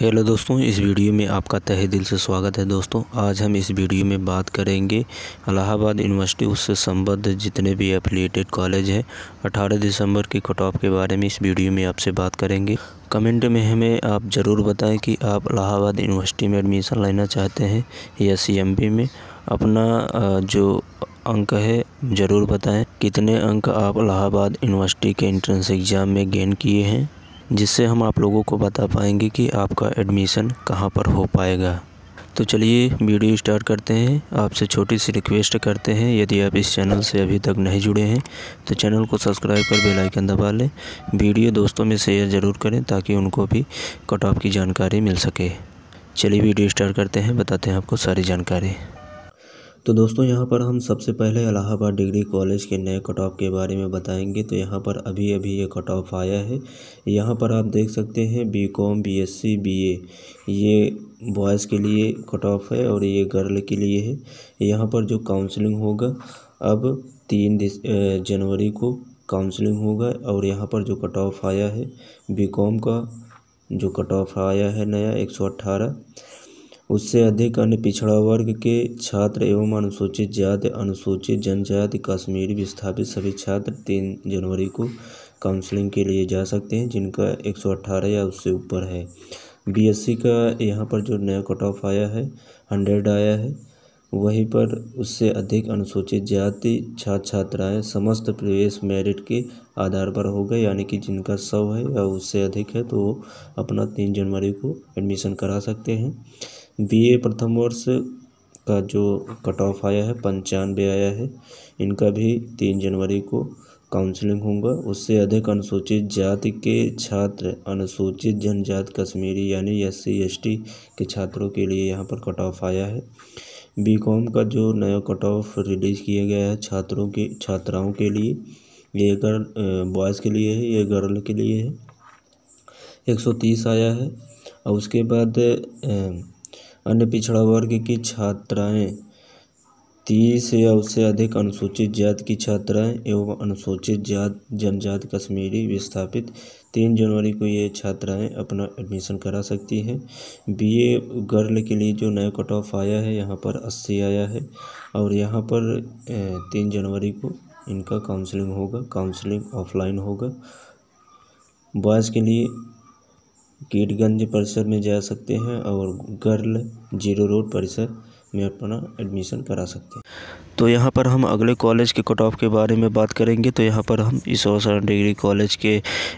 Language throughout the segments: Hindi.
हेलो दोस्तों इस वीडियो में आपका तहे दिल से स्वागत है दोस्तों आज हम इस वीडियो में बात करेंगे अलाहाबाद यूनिवर्सिटी उससे संबद्ध जितने भी एफिलिएटेड कॉलेज हैं 18 दिसंबर के कट ऑफ के बारे में इस वीडियो में आपसे बात करेंगे कमेंट में हमें आप ज़रूर बताएं कि आप अलाहाबाद यूनिवर्सिटी में एडमिशन लेना चाहते हैं या सी में अपना जो अंक है ज़रूर बताएं कितने अंक आप इलाहाबाद यूनिवर्सिटी के एंट्रेंस एग्ज़ाम में गेन किए हैं जिससे हम आप लोगों को बता पाएंगे कि आपका एडमिशन कहाँ पर हो पाएगा तो चलिए वीडियो स्टार्ट करते हैं आपसे छोटी सी रिक्वेस्ट करते हैं यदि आप इस चैनल से अभी तक नहीं जुड़े हैं तो चैनल को सब्सक्राइब कर बेल आइकन दबा लें वीडियो दोस्तों में शेयर ज़रूर करें ताकि उनको भी कट ऑफ की जानकारी मिल सके चलिए वीडियो स्टार्ट करते हैं बताते हैं आपको सारी जानकारी तो दोस्तों यहाँ पर हम सबसे पहले इलाहाबाद डिग्री कॉलेज के नए कट ऑफ के बारे में बताएंगे तो यहाँ पर अभी अभी ये कट ऑफ आया है यहाँ पर आप देख सकते हैं B com B S C B A ये बॉयज़ के लिए कट ऑफ है और ये गर्ल के लिए है यहाँ पर जो काउंसलिंग होगा अब तीन जनवरी को काउंसलिंग होगा और यहाँ पर जो कट ऑफ आया है बी कॉम का जो कट ऑफ आया है नया एक सौ अट्ठारह उससे अधिक अन्य पिछड़ा वर्ग के छात्र एवं अनुसूचित जाति अनुसूचित जनजाति कश्मीर विस्थापित सभी छात्र तीन जनवरी को काउंसलिंग के लिए जा सकते हैं जिनका एक सौ अट्ठारह या उससे ऊपर है बीएससी का यहाँ पर जो नया कट ऑफ आया है हंड्रेड आया है वहीं पर उससे अधिक अनुसूचित जाति छात्र छात्राएँ समस्त प्रवेश मेरिट के आधार पर हो गए यानी कि जिनका सौ है या उससे अधिक है तो अपना तीन जनवरी को एडमिशन करा सकते हैं बी ए प्रथम वर्ष का जो कट ऑफ आया है पंचानवे आया है इनका भी तीन जनवरी को काउंसलिंग होगा उससे अधिक अनुसूचित जाति के छात्र अनुसूचित जनजाति कश्मीरी यानी एस सी एस टी के छात्रों के लिए यहाँ पर कट ऑफ आया है बी कॉम का जो नया कट ऑफ रिलीज़ किया गया है छात्रों के छात्राओं के लिए ये गर्ल बॉयज़ के लिए है ये गर्ल के लिए है तीस आया है और उसके बाद अन्य पिछड़ा वर्ग की छात्राएँ तीस या उससे अधिक अनुसूचित जाति की छात्राएँ एवं अनुसूचित जात जनजाति कश्मीरी विस्थापित तीन जनवरी को ये छात्राएँ अपना एडमिशन करा सकती हैं बी ए गर्ल के लिए जो नया कट ऑफ आया है यहाँ पर अस्सी आया है और यहाँ पर तीन जनवरी को इनका काउंसलिंग होगा काउंसलिंग ऑफलाइन होगा बॉयज़ के लिए कीटगंज परिसर में जा सकते हैं और गर्ल जीरो रोड परिसर में अपना एडमिशन करा सकते हैं तो यहाँ पर हम अगले कॉलेज के कट ऑफ के बारे में बात करेंगे तो यहाँ पर हम इस औसर डिग्री कॉलेज के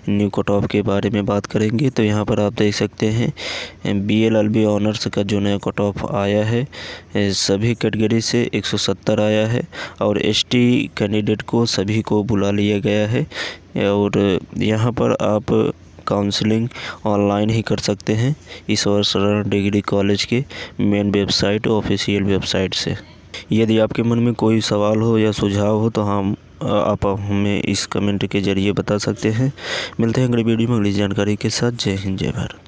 न्यू कट ऑफ के बारे में बात करेंगे तो यहाँ पर आप देख सकते हैं B L L B honours का जो नया कट ऑफ आया है सभी कैटेगरी से 170 आया है और एसटी कैंडिडेट को सभी को बुला लिया गया है और यहाँ पर आप काउंसलिंग ऑनलाइन ही कर सकते हैं और शरण डिग्री कॉलेज के मेन वेबसाइट ऑफिशियल वेबसाइट से यदि आपके मन में कोई सवाल हो या सुझाव हो तो हम आप हमें इस कमेंट के ज़रिए बता सकते हैं मिलते हैं अगली वीडियो में अगली जानकारी के साथ जय हिंद जय भारत